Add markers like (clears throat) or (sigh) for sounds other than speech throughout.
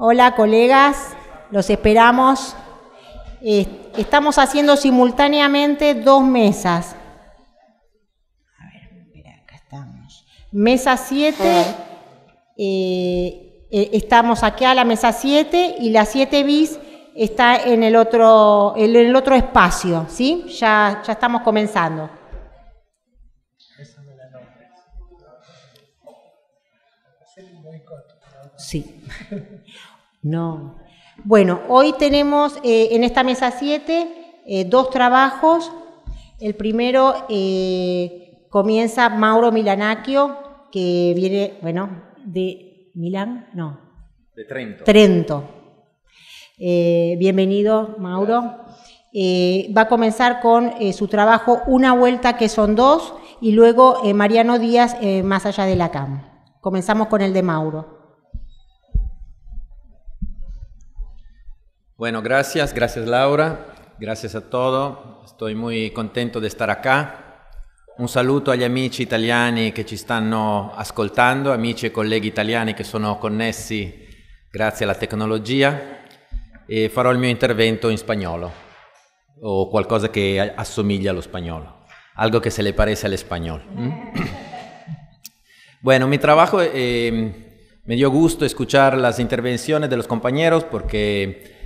Hola, colegas, los esperamos. estamos haciendo simultáneamente dos mesas. A ver, acá estamos. Mesa 7, eh, eh, estamos aquí a la mesa 7 y la 7 bis está en el otro, en el otro espacio, ¿sí? Ya, ya estamos comenzando. Sí. No. Bueno, hoy tenemos eh, en esta mesa 7 eh, dos trabajos. El primero eh, comienza Mauro Milanacchio, que viene, bueno, de Milán, no. De Trento. Trento. bienvenido, Mauro. va a comenzar con su trabajo Una vuelta que son dos y luego Mariano Díaz Más allá de la cama. Comenzamos con el de Mauro. Bueno, gracias, gracias Laura, gracias a todos. Estoy muy contento de estar acá. Un saludo agli amici italiani che ci stanno ascoltando, amici e colleghi italiani che sono connessi grazie a la tecnología. E farò il mio intervento in español, o qualcosa che assomiglia allo español, algo que se le parece al español. Mm? bueno, mi trabajo, ehm, me dio gusto escuchar las intervenciones de los compañeros porque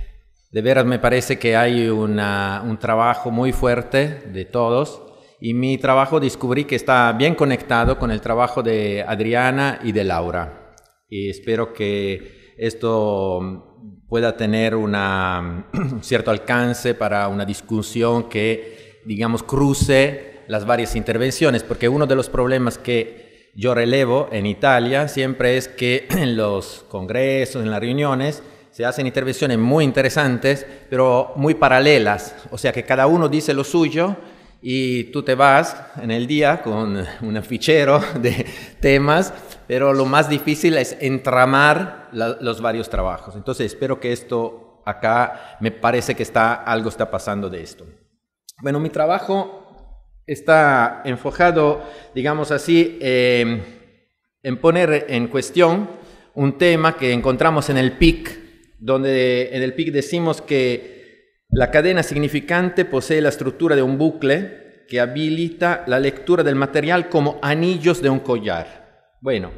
de veras me parece que hay un trabajo muy fuerte de todos y mi trabajo descubrí que está bien conectado con el trabajo de Adriana y de Laura. Y espero que esto pueda tener un (clears throat) cierto alcance para una discusión que, digamos, cruce las varias intervenciones, porque uno de los problemas que yo relevo en Italia siempre es que (clears throat) en los congresos, en las reuniones, se hacen intervenciones muy interesantes, pero muy paralelas. O sea que cada uno dice lo suyo y tú te vas en el día con (laughs) un fichero de temas, pero lo más difícil es entramar los varios trabajos. Entonces espero que esto acá me parece que está algo está pasando de esto. Bueno, mi trabajo está enfocado, digamos así, eh, en poner en cuestión un tema que encontramos en el PIC donde en el PIC decimos que la cadena significante posee la estructura de un bucle que habilita la lectura del material como anillos de un collar. Bueno,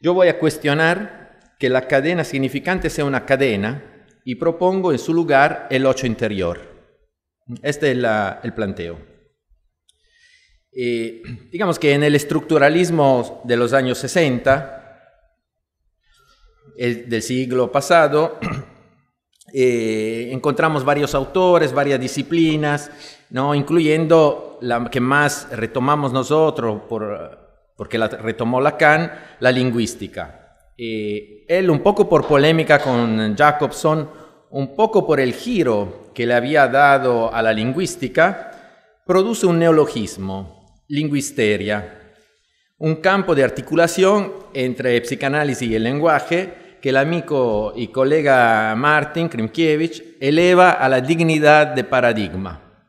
yo voy a cuestionar que la cadena significante sea una cadena y propongo en su lugar el ocho interior. Este es el planteo. Eh, digamos que en el estructuralismo de los años 60, del siglo pasado, (clears throat) Eh, encontramos varios autores, varias disciplinas, ¿no? incluyendo la que más retomamos nosotros, porque la retomó Lacan, la lingüística. Eh, él un poco por polémica con Jacobson, un poco por el giro que le había dado a la lingüística, produce un neologismo, lingüisteria, un campo de articulación entre psicanálisis y el lenguaje, que el amigo y colega Martin Krimkiewicz eleva a la dignidad de paradigma.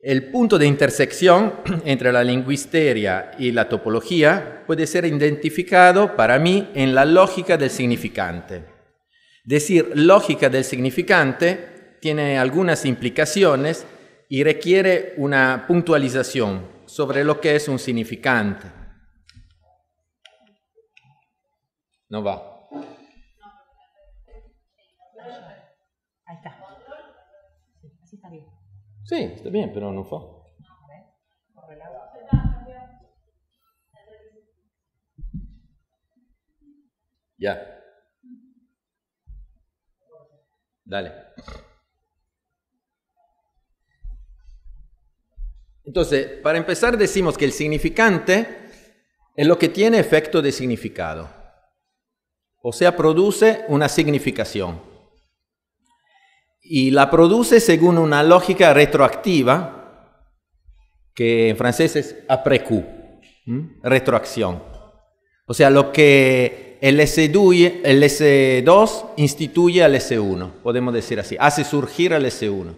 El punto de intersección (clears throat) entre la lingüisteria y la topología puede ser identificado para mí en la lógica del significante. Decir lógica del significante tiene algunas implicaciones y requiere una puntualización sobre lo que es un significante No va. Ahí está. Sí, está bien. Sí, está bien, pero no fue. Ya. Dale. Entonces, para empezar decimos que el significante es lo que tiene efecto de significado. O sea, produce una significación. Y la produce según una lógica retroactiva, que en francés es après-coup, retroacción. O sea, lo que el S2 instituye al S1, podemos decir así, hace surgir al S1.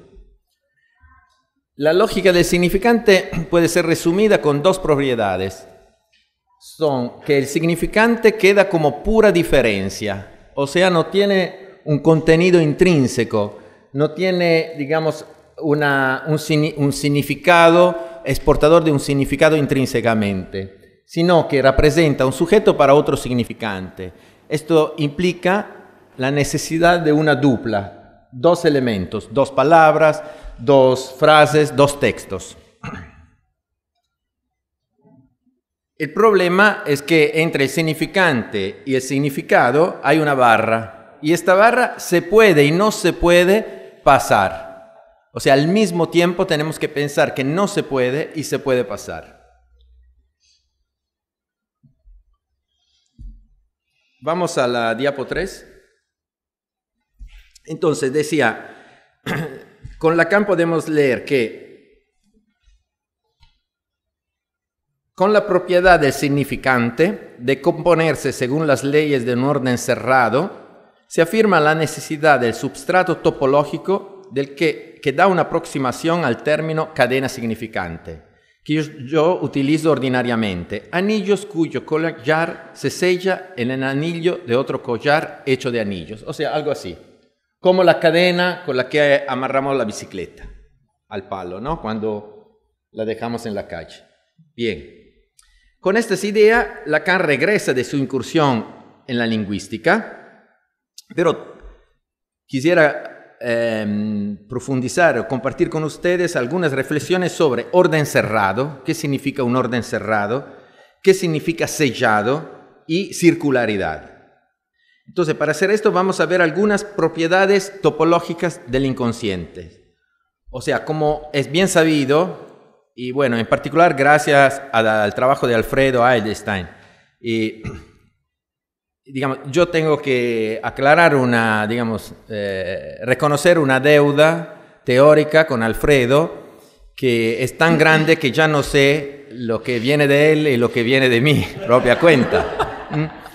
La lógica del significante puede ser resumida con dos propiedades son que el significante queda como pura diferencia, o sea, no tiene un contenido intrínseco, no tiene, digamos, una, un, un significado, exportador de un significado intrínsecamente, sino que representa un sujeto para otro significante. Esto implica la necesidad de una dupla, dos elementos, dos palabras, dos frases, dos textos. El problema es que entre el significante y el significado hay una barra. Y esta barra se puede y no se puede pasar. O sea, al mismo tiempo tenemos que pensar que no se puede y se puede pasar. Vamos a la diapo 3. Entonces decía, (clears throat) con Lacan podemos leer que con la propiedad del significante de componerse según las leyes de un orden cerrado, se afirma la necesidad del substrato topológico del que, da una aproximación al término cadena significante, que yo, yo utilizo ordinariamente, anillos cuyo collar se sella en el anillo de otro collar hecho de anillos, o sea, algo así, como la cadena con la que amarramos la bicicleta al palo, ¿no? Cuando la dejamos en la calle. Bien, con esta idea, Lacan regresa de su incursión en la lingüística, pero quisiera em, profundizar o compartir con ustedes algunas reflexiones sobre orden cerrado, qué significa un orden cerrado, qué significa sellado y circularidad. Entonces, para hacer esto vamos a ver algunas propiedades topológicas del inconsciente. O sea, como es bien sabido, y bueno, en particular gracias al, trabajo de Alfredo Einstein Y, (clears throat) digamos, yo tengo que aclarar una, digamos, eh, reconocer una deuda teórica con Alfredo que es tan grande que ya no sé lo que viene de él y lo que viene de mí, (laughs) propia cuenta. ¿Mm?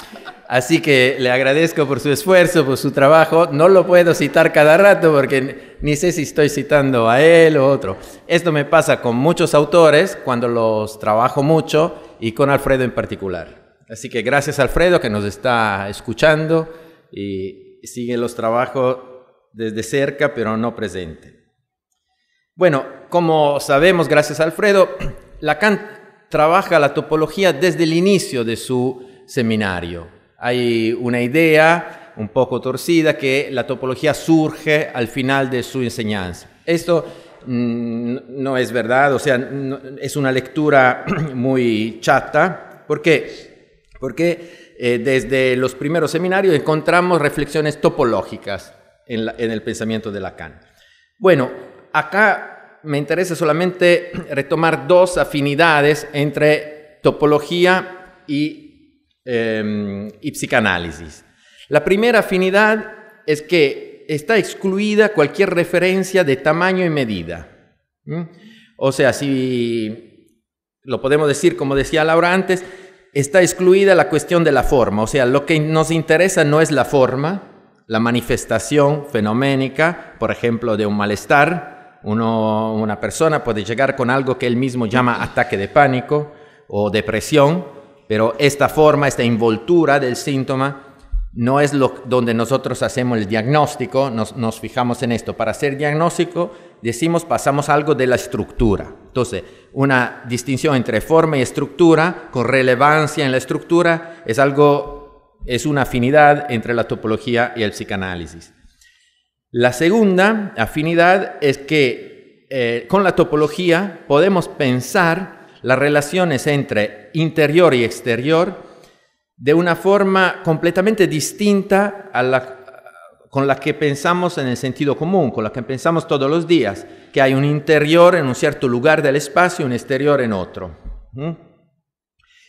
Así que le agradezco por su esfuerzo, por su trabajo. No lo puedo citar cada rato porque ni sé si estoy citando a él o otro. Esto me pasa con muchos autores cuando los trabajo mucho y con Alfredo en particular. Así que gracias Alfredo que nos está escuchando y sigue los trabajos desde cerca pero no presente. Bueno, como sabemos gracias a Alfredo, Lacan trabaja la topología desde el inicio de su seminario hay una idea un poco torcida que la topología surge al final de su enseñanza. Esto mm, no es verdad, o sea, es una lectura (clears throat) muy chata. ¿Por qué? Porque eh, desde los primeros seminarios encontramos reflexiones topológicas en, en el pensamiento de Lacan. Bueno, acá me interesa solamente (clears throat) retomar dos afinidades entre topología y Em, y psicanálisis. La primera afinidad es que está excluida cualquier referencia de tamaño y medida. O sea, si lo podemos decir, como decía Laura antes, está excluida la cuestión de la forma. O sea, lo que nos interesa no es la forma, la manifestación fenoménica, por ejemplo, de un malestar. una persona puede llegar con algo que él mismo llama ataque de pánico o depresión, pero esta forma, esta envoltura del síntoma, no es donde nosotros hacemos el diagnóstico, nos, fijamos en esto. Para hacer diagnóstico, decimos, pasamos algo de la estructura. Entonces, una distinción entre forma y estructura, con relevancia en la estructura, es algo, es una afinidad entre la topología y el psicanálisis. La segunda afinidad es que eh, con la topología podemos pensar las relaciones entre interior y exterior de una forma completamente distinta con la que pensamos en el sentido común, con la que pensamos todos los días, que hay un interior en un cierto lugar del espacio y un exterior en otro.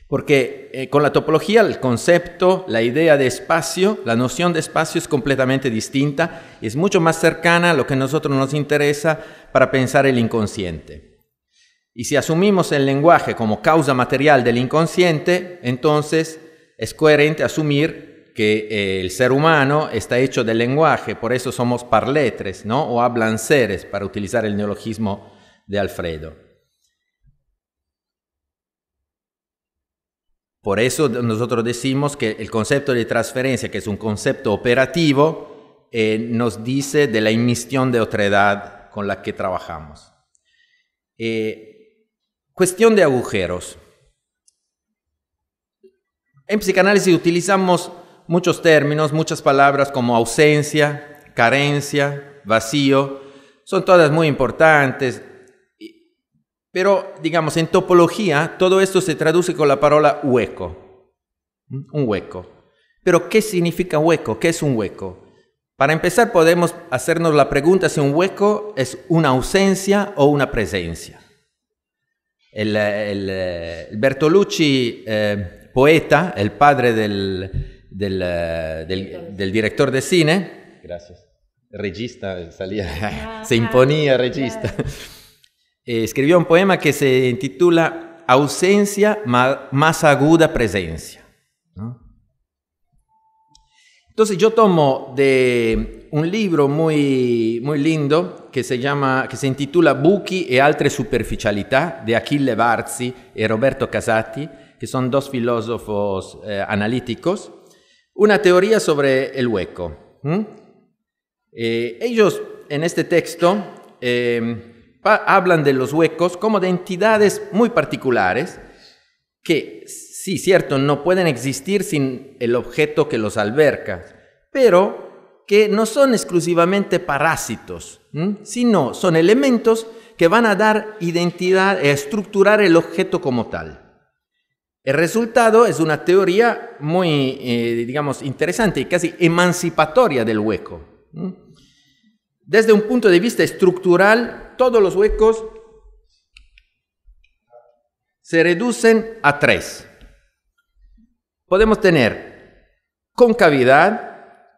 Porque eh, con la topología el concepto, la idea de espacio, la noción de espacio es completamente distinta es mucho más cercana a lo que a nosotros nos interesa para pensar el inconsciente. Y si asumimos el lenguaje como causa material del inconsciente, entonces es coherente asumir que eh, el ser humano está hecho del lenguaje, por eso somos parletres, ¿no? O hablan seres, para utilizar el neologismo de Alfredo. Por eso nosotros decimos que el concepto de transferencia, que es un concepto operativo, eh, nos dice de la inmisión de otra edad con la que trabajamos. Eh, Cuestión de agujeros. En psicanálisis utilizamos muchos términos, muchas palabras como ausencia, carencia, vacío. Son todas muy importantes. Pero, digamos, en topología, todo esto se traduce con la palabra hueco. Un hueco. Pero, ¿qué significa hueco? ¿Qué es un hueco? Para empezar, podemos hacernos la pregunta si un hueco es una ausencia o una presencia. El, eh, Bertolucci, eh, poeta, el padre eh, del, del, director de cine. Gracias. Regista, salía, (laughs) se imponía regista. (laughs) escribió un poema que se titula Ausencia más aguda presencia. Entonces yo tomo de un libro muy, muy lindo que se que que se Buchi e altre superficialità de Achille Varzi y e Roberto Casati, que son dos filósofos eh, analíticos, una teoría sobre el hueco. Eh, ellos en este texto em, hablan de los huecos como de entidades muy particulares que, sí, cierto, no pueden existir sin el objeto que los alberga pero que no son exclusivamente parásitos, sino son elementos que van a dar identidad, a estructurar el objeto como tal. El resultado es una teoría muy, eh, digamos, interesante y casi emancipatoria del hueco. Desde un punto de vista estructural, todos los huecos se reducen a tres. Podemos tener concavidad,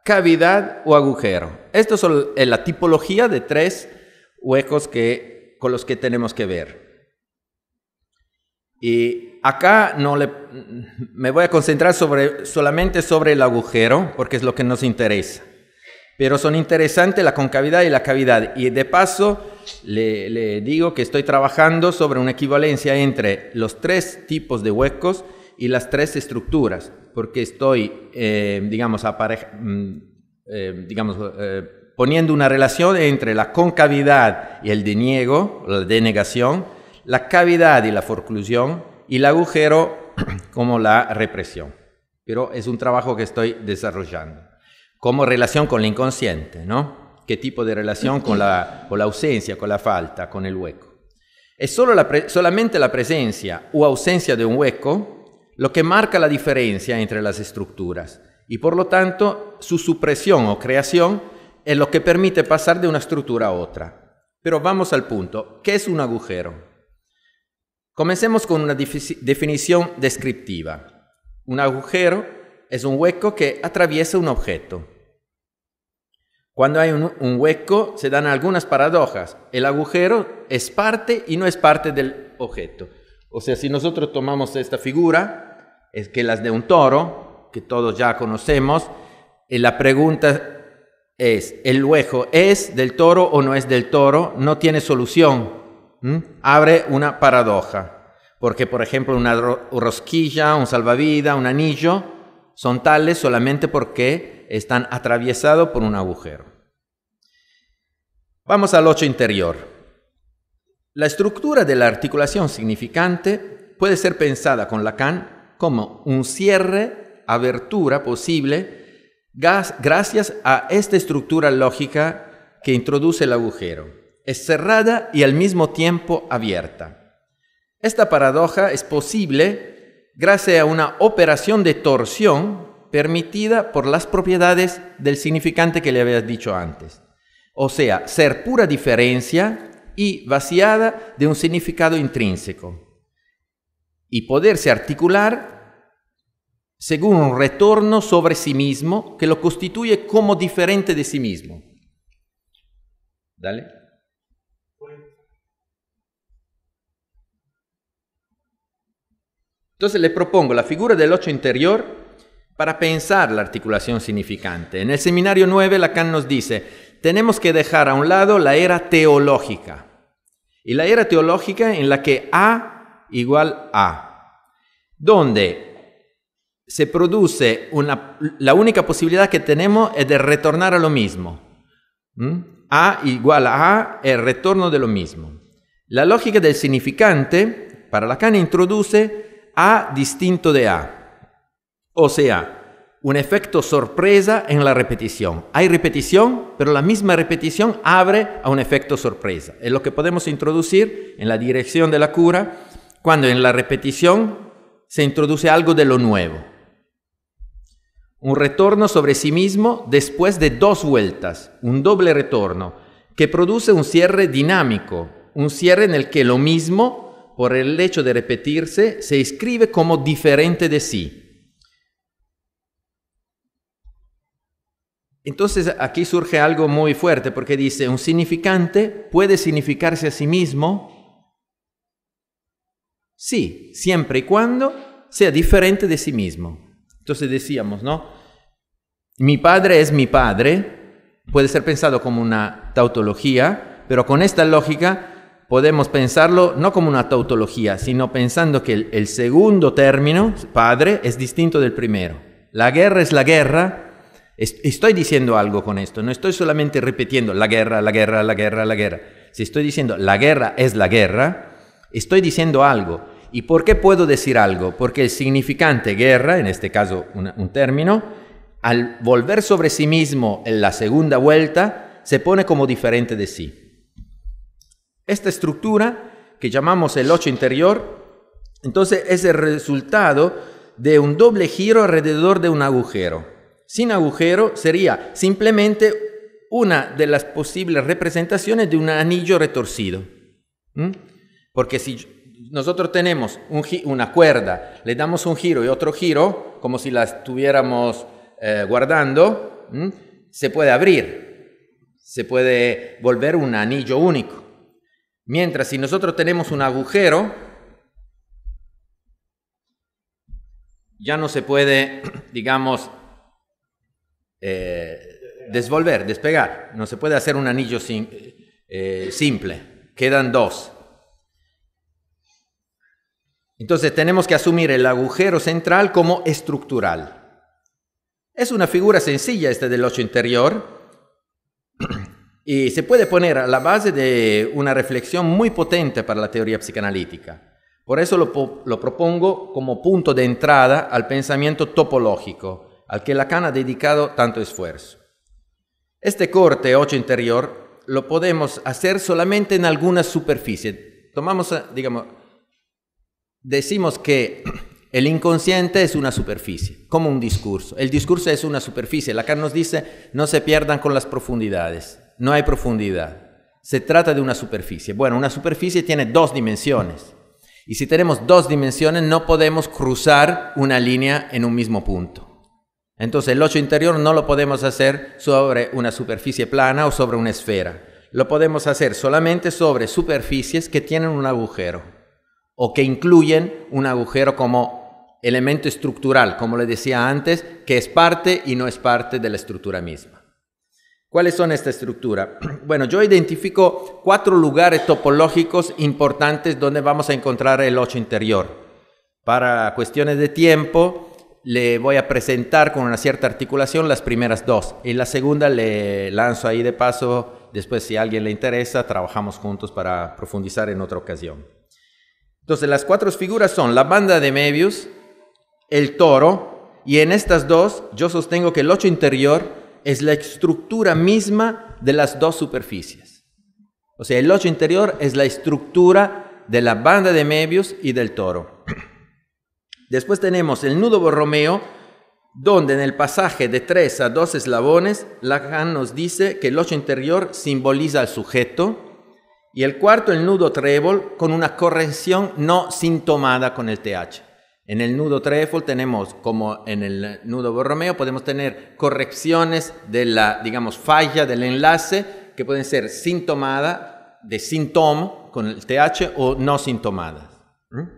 cavidad o agujero. Esto es eh, la tipología de tres huecos que, con los que tenemos que ver. Y acá no mm, me voy a concentrar sobre, solamente sobre el agujero, porque es lo que nos interesa. Pero son interesantes la concavidad y la cavidad. Y de paso, le digo que estoy trabajando sobre una equivalencia entre los tres tipos de huecos y las tres estructuras, porque estoy, eh, digamos, mm, eh, eh, poniendo una relación entre la concavidad y el deniego, la denegación, la cavidad y la forclusión, y el agujero (clears throat) como la represión. Pero es un trabajo que estoy desarrollando. Como relación con el inconsciente, ¿no? ¿Qué tipo de relación con la, con la ausencia, con la falta, con el hueco? Es solo solamente la presencia o ausencia de un hueco lo que marca la diferencia entre las estructuras y por lo tanto su supresión o creación es lo que permite pasar de una estructura a otra. Pero vamos al punto, ¿qué es un agujero? Comencemos con una definición descriptiva. Un agujero es un hueco que atraviesa un objeto. Cuando hay un, hueco se dan algunas paradojas. El agujero es parte y no es parte del objeto. O sea, si nosotros tomamos esta figura, es que las de un toro, que todos ya conocemos, eh, la pregunta es, ¿el huejo es del toro o no es del toro? No tiene solución. Abre una paradoja, porque por ejemplo una rosquilla, un salvavida, un anillo, son tales solamente porque están atravesados por un agujero. Vamos al ocho interior. La estructura de la articulación significante puede ser pensada con Lacan como un cierre, abertura posible, gas, gracias a esta estructura lógica que introduce el agujero. Es cerrada y al mismo tiempo abierta. Esta paradoja es posible gracias a una operación de torsión permitida por las propiedades del significante que le había dicho antes. O sea, ser pura diferencia y vaciada de un significado intrínseco y poderse articular según un retorno sobre sí mismo que lo constituye como diferente de sí mismo. Dale. Entonces le propongo la figura del ocho interior para pensar la articulación significante. En el seminario 9 Lacan nos dice, tenemos que dejar a un lado la era teológica. Y la era teológica en la que A igual a, donde se produce una, la única posibilidad que tenemos es de retornar a lo mismo. A igual a A el retorno de lo mismo. La lógica del significante para la Lacan introduce A distinto de A, o sea, un efecto sorpresa en la repetición. Hay repetición, pero la misma repetición abre a un efecto sorpresa. Es lo que podemos introducir en la dirección de la cura cuando en la repetición se introduce algo de lo nuevo. Un retorno sobre sí mismo después de dos vueltas, un doble retorno, que produce un cierre dinámico, un cierre en el que lo mismo, por el hecho de repetirse, se escribe como diferente de sí. Entonces aquí surge algo muy fuerte porque dice, un significante puede significarse a sí mismo Sí, siempre y cuando sea diferente de sí mismo. Entonces decíamos, ¿no? Mi padre es mi padre, puede ser pensado como una tautología, pero con esta lógica podemos pensarlo no como una tautología, sino pensando que el, segundo término, padre, es distinto del primero. La guerra es la guerra, Estoy diciendo algo con esto, no estoy solamente repitiendo la guerra, la guerra, la guerra, la guerra. Si estoy diciendo la guerra es la guerra, Estoy diciendo algo. ¿Y por qué puedo decir algo? Porque el significante guerra, en este caso un, término, al volver sobre sí mismo en la segunda vuelta, se pone como diferente de sí. Esta estructura, que llamamos el ocho interior, entonces es el resultado de un doble giro alrededor de un agujero. Sin agujero sería simplemente una de las posibles representaciones de un anillo retorcido. ¿Mm? Porque si nosotros tenemos una cuerda, le damos un giro y otro giro, como si la estuviéramos eh, guardando, se puede abrir, se puede volver un anillo único. Mientras si nosotros tenemos un agujero, ya no se puede, (clears throat) digamos, eh, desvolver, despegar. No se puede hacer un anillo eh, simple. Quedan dos. Entonces tenemos que asumir el agujero central como estructural. Es una figura sencilla esta del ocho interior (clears throat) y se puede poner a la base de una reflexión muy potente para la teoría psicanalítica. Por eso lo, propongo como punto de entrada al pensamiento topológico, al que Lacan ha dedicado tanto esfuerzo. Este corte ocho interior lo podemos hacer solamente en algunas superficies. Tomamos, eh, digamos, decimos que el inconsciente es una superficie, como un discurso. El discurso es una superficie. Lacan nos dice, no se pierdan con las profundidades. No hay profundidad. Se trata de una superficie. Bueno, una superficie tiene dos dimensiones. Y si tenemos dos dimensiones, no podemos cruzar una línea en un mismo punto. Entonces, el ocho interior no lo podemos hacer sobre una superficie plana o sobre una esfera. Lo podemos hacer solamente sobre superficies que tienen un agujero o que incluyen un agujero como elemento estructural, como le decía antes, que es parte y no es parte de la estructura misma. ¿Cuáles son estas estructuras? (clears throat) Bueno, yo identifico cuatro lugares topológicos importantes donde vamos a encontrar el ocho interior. Para cuestiones de tiempo, le voy a presentar con una cierta articulación las primeras dos. Y la segunda le lanzo ahí de paso, después si a alguien le interesa, trabajamos juntos para profundizar en otra ocasión. Entonces las cuatro figuras son la banda de Mebius, el toro, y en estas dos yo sostengo que el ocho interior es la estructura misma de las dos superficies. O sea, el ocho interior es la estructura de la banda de Mebius y del toro. (clears throat) Después tenemos el nudo Borromeo, donde en el pasaje de tres a dos eslabones, Lacan nos dice que el ocho interior simboliza al sujeto, y el cuarto, el nudo trébol, con una corrección no sintomada con el TH. En el nudo trébol tenemos, como en el nudo borromeo, podemos tener correcciones de la, digamos, falla del enlace que pueden ser sintomada, de sintomo con el TH o no sintomadas. ¿Mm?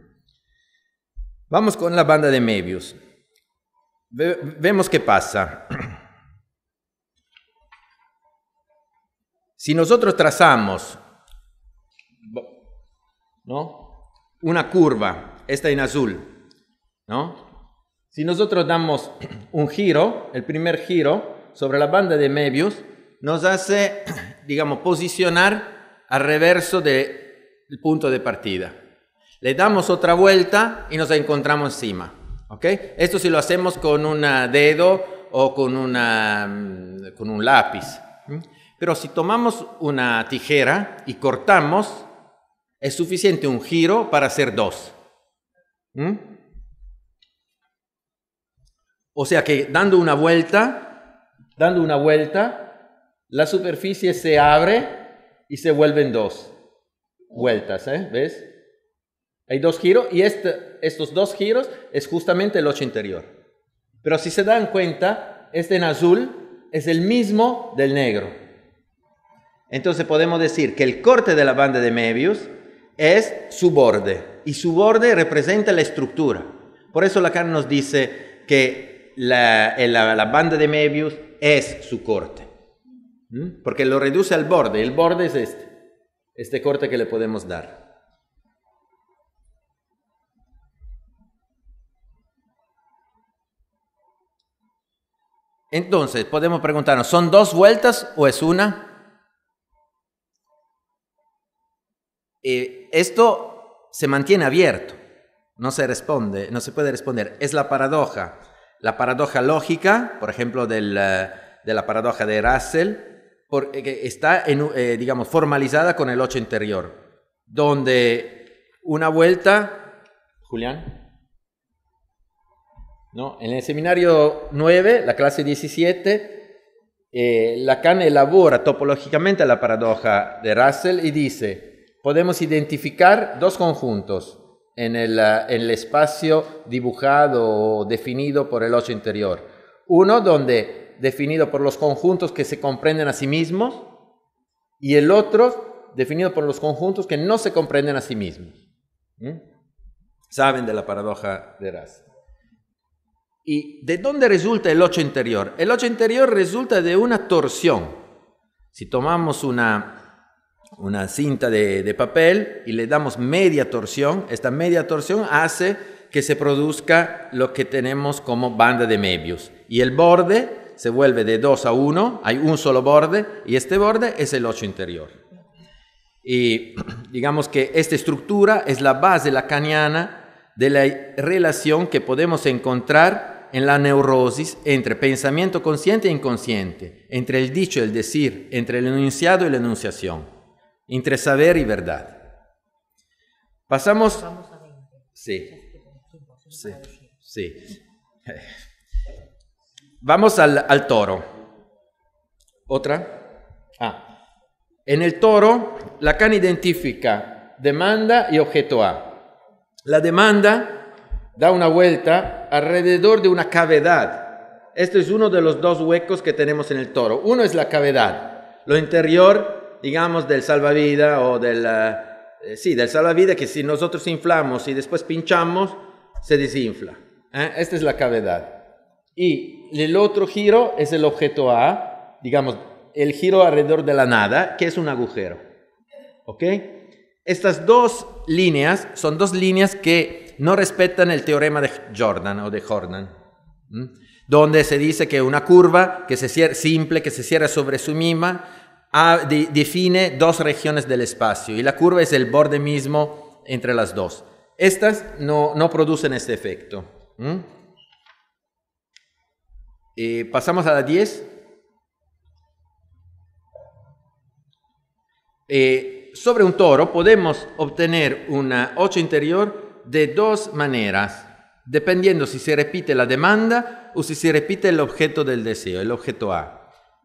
Vamos con la banda de Mebius. vemos qué pasa. (clears throat) Si nosotros trazamos ¿no? Una curva, esta en azul, ¿no? Si nosotros damos (clears throat) un giro, el primer giro, sobre la banda de mebius, nos hace, (clears throat) digamos, posicionar al reverso del punto de partida. Le damos otra vuelta y nos encontramos encima. Esto si lo hacemos con un dedo o con, mm, con un lápiz. Pero si tomamos una tijera y cortamos, es suficiente un giro para hacer dos. ¿Mm? O sea que dando una vuelta, dando una vuelta, la superficie se abre y se vuelven dos vueltas, ¿eh? ¿ves? Hay dos giros y este, estos dos giros es justamente el ocho interior. Pero si se dan cuenta, este en azul es el mismo del negro. Entonces podemos decir que el corte de la banda de mebius es su borde y su borde representa la estructura. Por eso Lacan nos dice que la, banda de Mebius es su corte, porque lo reduce al borde. El borde es este, este corte que le podemos dar. Entonces, podemos preguntarnos, ¿son dos vueltas o es una? Eh, esto se mantiene abierto, no se responde, no se puede responder. Es la paradoja, la paradoja lógica, por ejemplo, eh, de la paradoja de Russell, porque eh, está, digamos, formalizada con el 8 interior, donde una vuelta, Julián, ¿no? en el seminario 9, la clase 17, eh, Lacan elabora topológicamente la paradoja de Russell y dice, podemos identificar dos conjuntos eh, en el, espacio dibujado o definido por el ocho interior. Uno donde definido por los conjuntos que se comprenden a sí mismos y el otro definido por los conjuntos que no se comprenden a sí mismos. ¿Mm? Saben de la paradoja de Raz. ¿Y de dónde resulta el ocho interior? El ocho interior resulta de una torsión. Si tomamos una una cinta de, papel y le damos media torsión. Esta media torsión hace que se produzca lo que tenemos como banda de Möbius. Y el borde se vuelve de 2 a 1, hay un solo borde y este borde es el ocho interior. Y (clears throat) digamos que esta estructura es la base lacaniana de la relación que podemos encontrar en la neurosis entre pensamiento consciente e inconsciente, entre el dicho y el decir, entre el enunciado y la enunciación entre saber y verdad. Pasamos... Sí, sí, sí. (laughs) Vamos al, toro. Otra. Ah. En el toro, la Lacan identifica demanda y objeto A. La demanda da una vuelta alrededor de una cavidad esto es uno de los dos huecos que tenemos en el toro. Uno es la cavidad lo interior digamos, del salvavidas o del, eh, eh, sí, del salvavidas que si nosotros inflamos y después pinchamos, se desinfla. ¿eh? Esta es la cavidad Y el otro giro es el objeto A, digamos, el giro alrededor de la nada, que es un agujero. ¿Ok? Estas dos líneas son dos líneas que no respetan el teorema de Jordan o de Jordan, donde se dice que una curva que se simple que se cierra sobre su misma a, define dos regiones del espacio y la curva es el borde mismo entre las dos. Estas no, producen este efecto. Eh, pasamos a la 10. Eh, sobre un toro podemos obtener una 8 interior de dos maneras, dependiendo si se repite la demanda o si se repite el objeto del deseo, el objeto A.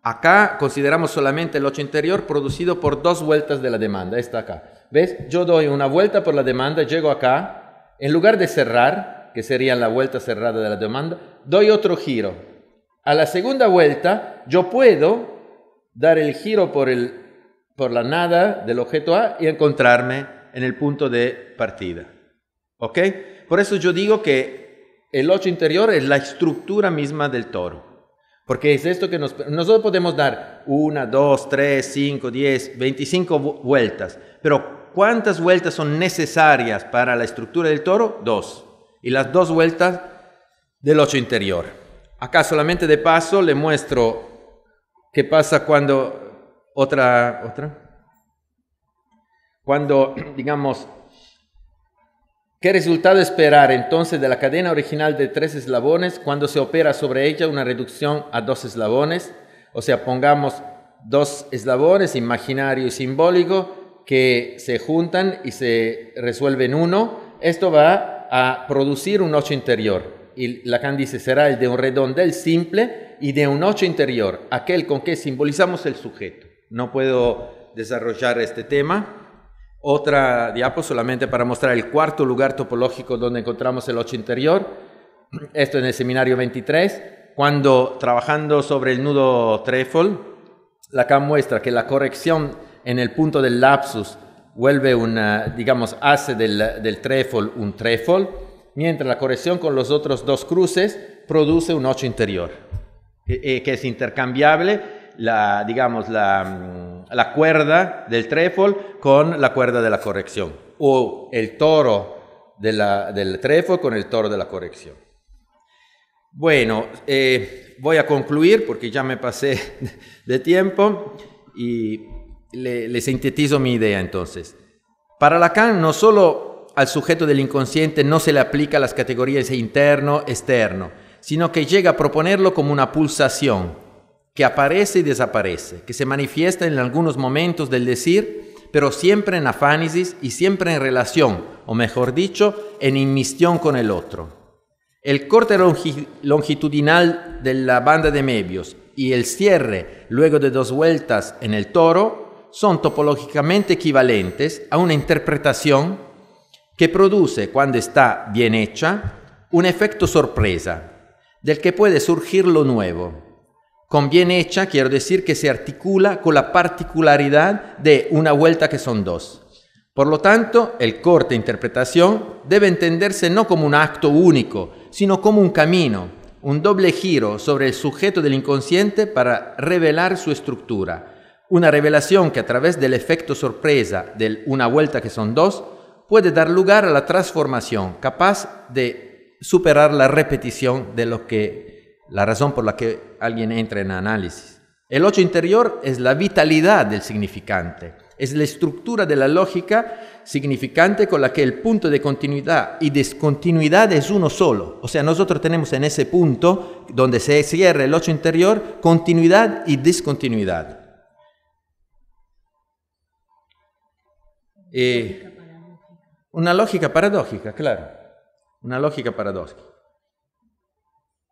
Acá consideramos solamente el 8 interior producido por dos vueltas de la demanda. Esta acá. ¿Ves? Yo doy una vuelta por la demanda, llego acá. En lugar de cerrar, que sería la vuelta cerrada de la demanda, doy otro giro. A la segunda vuelta, yo puedo dar el giro por, por la nada del objeto A y encontrarme en el punto de partida. ¿Ok? Por eso yo digo que el 8 interior es la estructura misma del toro. Porque es esto que nosotros podemos dar una, dos, tres, cinco, diez, veinticinco vueltas. Pero ¿cuántas vueltas son necesarias para la estructura del toro? Dos. Y las dos vueltas del ocho interior. Acá solamente de paso le muestro qué pasa cuando otra, otra. Cuando, (clears throat) digamos, ¿Qué resultado esperar entonces de la cadena original de tres eslabones cuando se opera sobre ella una reducción a dos eslabones? O sea, pongamos dos eslabones, imaginario y simbólico, que se juntan y se resuelven uno. Esto va a producir un ocho interior. Y Lacan dice, será el de un redondel simple y de un ocho interior, aquel con que simbolizamos el sujeto. No puedo desarrollar este tema otra diapo solamente para mostrar el cuarto lugar topológico donde encontramos el ocho interior. Esto en el seminario 23, cuando trabajando sobre el nudo la Lacan muestra que la corrección en el punto del lapsus vuelve una, digamos, hace del, del trefol un trefol, mientras la corrección con los otros dos cruces produce un ocho interior, que eh, es intercambiable la, digamos, la, mm, cuerda del trébol con la cuerda de la corrección, o el toro del trébol con el toro de la corrección. Bueno, eh, voy a concluir porque ya me pasé (laughs) de tiempo y le, sintetizo mi idea entonces. Para Lacan no solo al sujeto del inconsciente no se le aplica las categorías interno-externo, sino que llega a proponerlo como una pulsación, que aparece y desaparece, que se manifiesta en algunos momentos del decir, pero siempre en afánisis y siempre en relación, o mejor dicho, en inmisión con el otro. El corte longitudinal de la banda de medios y el cierre luego de dos vueltas en el toro son topológicamente equivalentes a una interpretación que produce, cuando está bien hecha, un efecto sorpresa, del que puede surgir lo nuevo, con bien hecha quiero decir que se articula con la particularidad de una vuelta que son dos. Por lo tanto, el corte interpretación debe entenderse no como un acto único, sino como un camino, un doble giro sobre el sujeto del inconsciente para revelar su estructura. Una revelación que a través del efecto sorpresa de una vuelta que son dos puede dar lugar a la transformación capaz de superar la repetición de lo que la razón por la que alguien entra en análisis. El ocho interior es la vitalidad del significante, es la estructura de la lógica significante con la que el punto de continuidad y discontinuidad es uno solo. O sea, nosotros tenemos en ese punto donde se cierra el ocho interior continuidad y discontinuidad. Eh, una lógica paradójica, claro. Una lógica paradójica.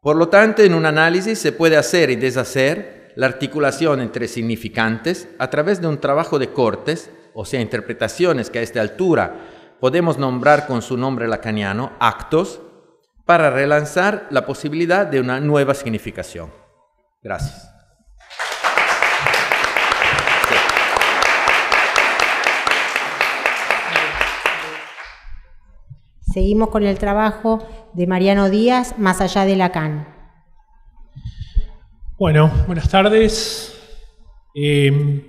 Por lo tanto, en un análisis se puede hacer y deshacer la articulación entre significantes a través de un trabajo de cortes, o sea, interpretaciones que a esta altura podemos nombrar con su nombre lacaniano actos, para relanzar la posibilidad de una nueva significación. Gracias. Seguimos con el trabajo de Mariano Díaz, Más allá de Lacan. Bueno, buenas tardes. Em,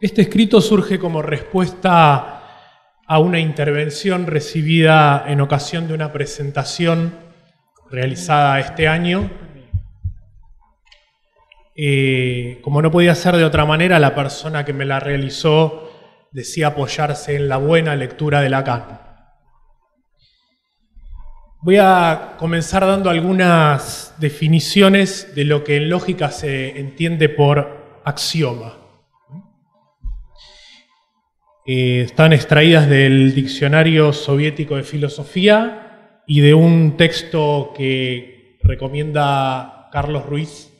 este escrito surge como respuesta a una intervención recibida en ocasión de una presentación realizada este año. Eh, como no podía ser de otra manera, la persona que me la realizó decía apoyarse en la buena lectura de Lacan. Voy a comenzar dando algunas definiciones de lo que en lógica se entiende por axioma. Eh, están extraídas del Diccionario Soviético de Filosofía y de un texto que recomienda Carlos Ruiz,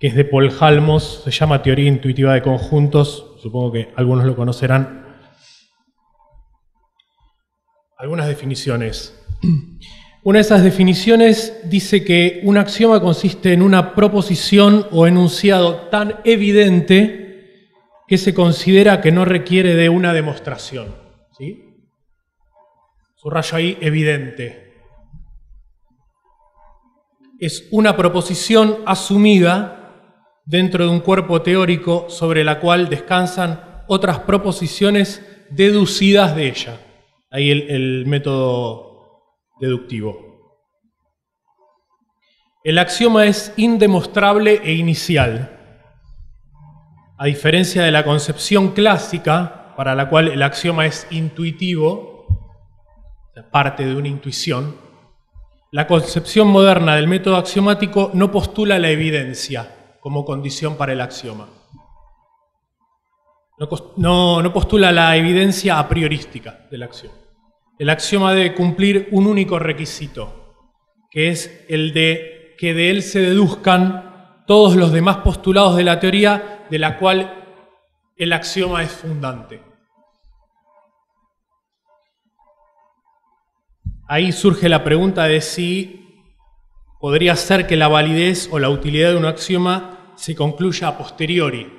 que es de Paul Halmos, se llama Teoría Intuitiva de Conjuntos, supongo que algunos lo conocerán. Algunas definiciones. Una de esas definiciones dice que un axioma consiste en una proposición o enunciado tan evidente que se considera que no requiere de una demostración. ¿sí? Subrayo ahí evidente. Es una proposición asumida dentro de un cuerpo teórico sobre la cual descansan otras proposiciones deducidas de ella. Ahí el, el método deductivo. El axioma es indemostrable e inicial, a diferencia de la concepción clásica, para la cual el axioma es intuitivo, parte de una intuición, la concepción moderna del método axiomático no postula la evidencia como condición para el axioma. No, postula la evidencia a priorística del axioma. El axioma debe cumplir un único requisito, que es el de que de él se deduzcan todos los demás postulados de la teoría de la cual el axioma es fundante. Ahí surge la pregunta de si podría ser que la validez o la utilidad de un axioma se concluya a posteriori,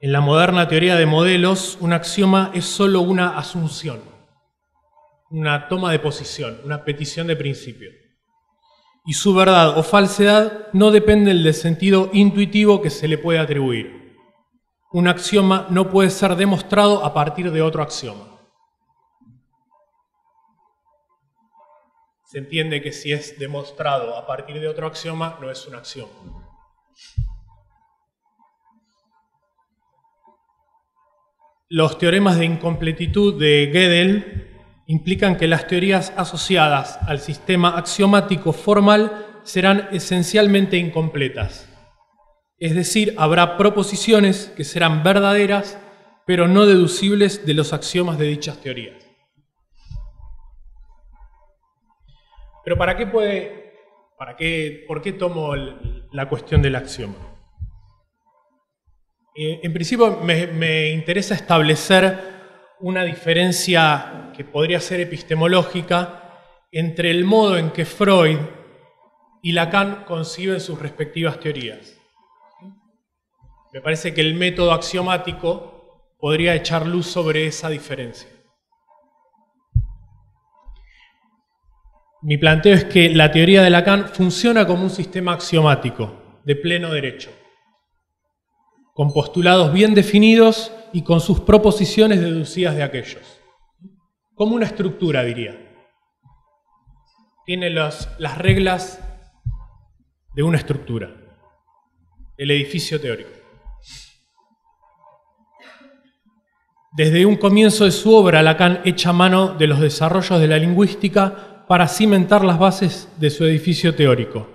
En la moderna teoría de modelos, un axioma es solo una asunción, una toma de posición, una petición de principio. Y su verdad o falsedad no depende del sentido intuitivo que se le puede atribuir. Un axioma no puede ser demostrado a partir de otro axioma. se entiende que si es demostrado a partir de otro axioma, no es un axioma. Los teoremas de incompletitud de Gödel implican que las teorías asociadas al sistema axiomático formal serán esencialmente incompletas. Es decir, habrá proposiciones que serán verdaderas, pero no deducibles de los axiomas de dichas teorías. Pero ¿para qué puede, para qué, por qué tomo la cuestión del axioma? Eh, en principio me interesa establecer una diferencia que podría ser epistemológica entre el modo en que Freud y Lacan conciben sus respectivas teorías. Me parece que el método axiomático podría echar luz sobre esa diferencia. Mi planteo es que la teoría de Lacan funciona como un sistema axiomático de pleno derecho con postulados bien definidos y con sus proposiciones deducidas de aquellos. Como una estructura, diría. Tiene las reglas de una estructura, el edificio teórico. Desde un comienzo de su obra, Lacan echa mano de los desarrollos de la lingüística para cimentar las bases de su edificio teórico.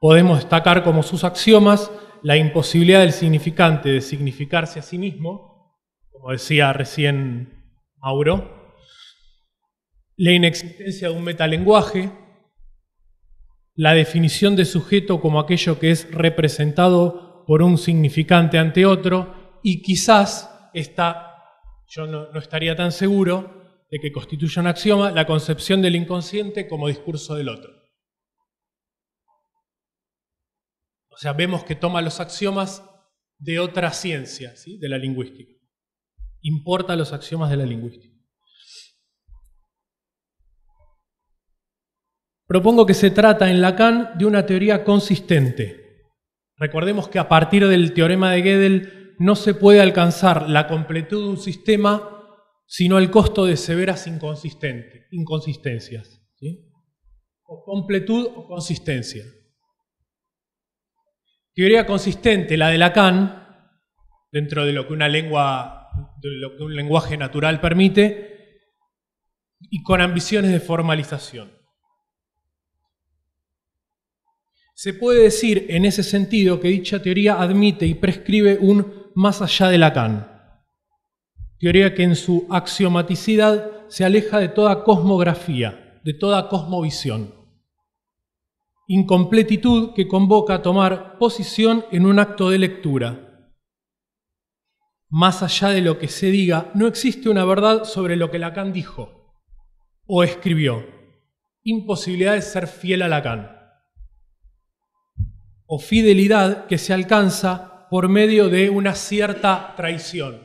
Podemos destacar como sus axiomas la imposibilidad del significante de significarse a sí mismo, como decía recién Mauro, la inexistencia de un metalenguaje, la definición de sujeto como aquello que es representado por un significante ante otro, y quizás está, yo no, no estaría tan seguro de que constituya un axioma, la concepción del inconsciente como discurso del otro. sea, vemos que toma los axiomas de otra ciencia, ¿sí? de la lingüística. Importa los axiomas de la lingüística. Propongo que se trata en Lacan de una teoría consistente. Recordemos que a partir del teorema de Gödel no se puede alcanzar la completud de un sistema sino al costo de severas inconsistencias. O completud o consistencia teoría consistente, la de Lacan, dentro de lo que una lengua, de lo que un lenguaje natural permite, y con ambiciones de formalización. Se puede decir en ese sentido que dicha teoría admite y prescribe un más allá de Lacan, teoría que en su axiomaticidad se aleja de toda cosmografía, de toda cosmovisión incompletitud que convoca a tomar posición en un acto de lectura. Más allá de lo que se diga, no existe una verdad sobre lo que Lacan dijo o escribió. Imposibilidad de ser fiel a Lacan. O fidelidad que se alcanza por medio de una cierta traición.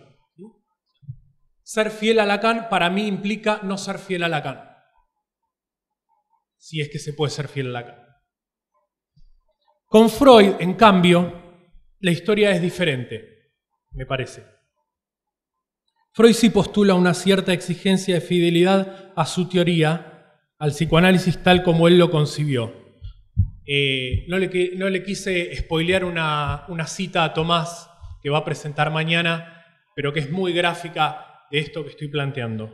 Ser fiel a Lacan para mí implica no ser fiel a Lacan. Si es que se puede ser fiel a Lacan. Con Freud, en cambio, la historia es diferente, me parece. Freud sí postula una cierta exigencia de fidelidad a su teoría, al psicoanálisis tal como él lo concibió. Eh, no, le, quise spoilear una, cita a Tomás que va a presentar mañana, pero que es muy gráfica de esto que estoy planteando.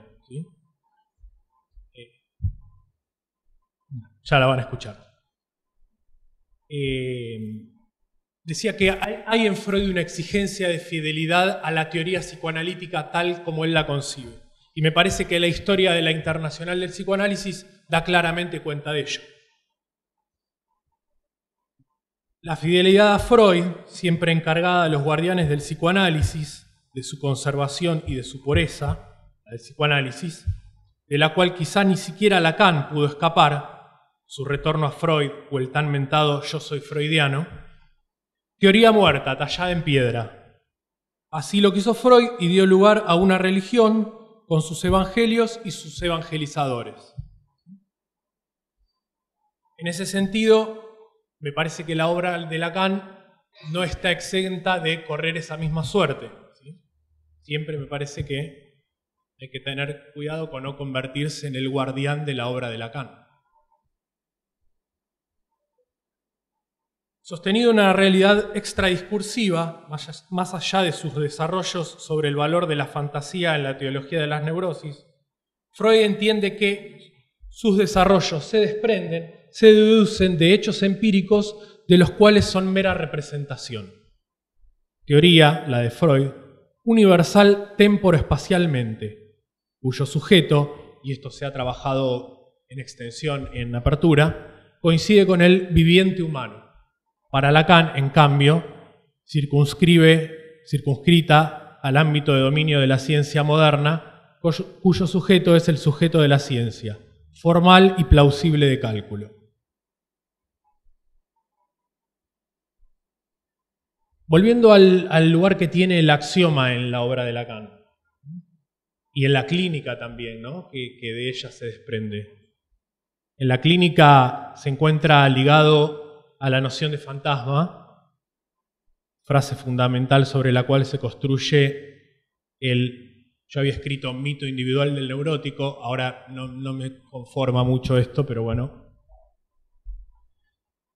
Eh, ya la van a escuchar. Eh, decía que hay, en Freud una exigencia de fidelidad a la teoría psicoanalítica tal como él la concibe. Y me parece que la historia de la internacional del psicoanálisis da claramente cuenta de ello. La fidelidad a Freud, siempre encargada a los guardianes del psicoanálisis, de su conservación y de su pureza, la del psicoanálisis, de la cual quizá ni siquiera Lacan pudo escapar, su retorno a Freud o el tan mentado yo soy freudiano, teoría muerta, tallada en piedra. Así lo quiso Freud y dio lugar a una religión con sus evangelios y sus evangelizadores. En ese sentido, me parece que la obra de Lacan no está exenta de correr esa misma suerte. Siempre me parece que hay que tener cuidado con no convertirse en el guardián de la obra de Lacan. sostenido en una realidad extradiscursiva, más allá de sus desarrollos sobre el valor de la fantasía en la teología de las neurosis, Freud entiende que sus desarrollos se desprenden, se deducen de hechos empíricos de los cuales son mera representación. Teoría, la de Freud, universal espacialmente cuyo sujeto, y esto se ha trabajado en extensión en apertura, coincide con el viviente humano para Lacan, en cambio, circunscribe, circunscrita al ámbito de dominio de la ciencia moderna, cuyo sujeto es el sujeto de la ciencia, formal y plausible de cálculo. Volviendo al, lugar que tiene el axioma en la obra de Lacan y en la clínica también, ¿no? que de ella se desprende. En la clínica se encuentra ligado a la noción de fantasma, frase fundamental sobre la cual se construye el, yo había escrito mito individual del neurótico, ahora no, me conforma mucho esto, pero bueno.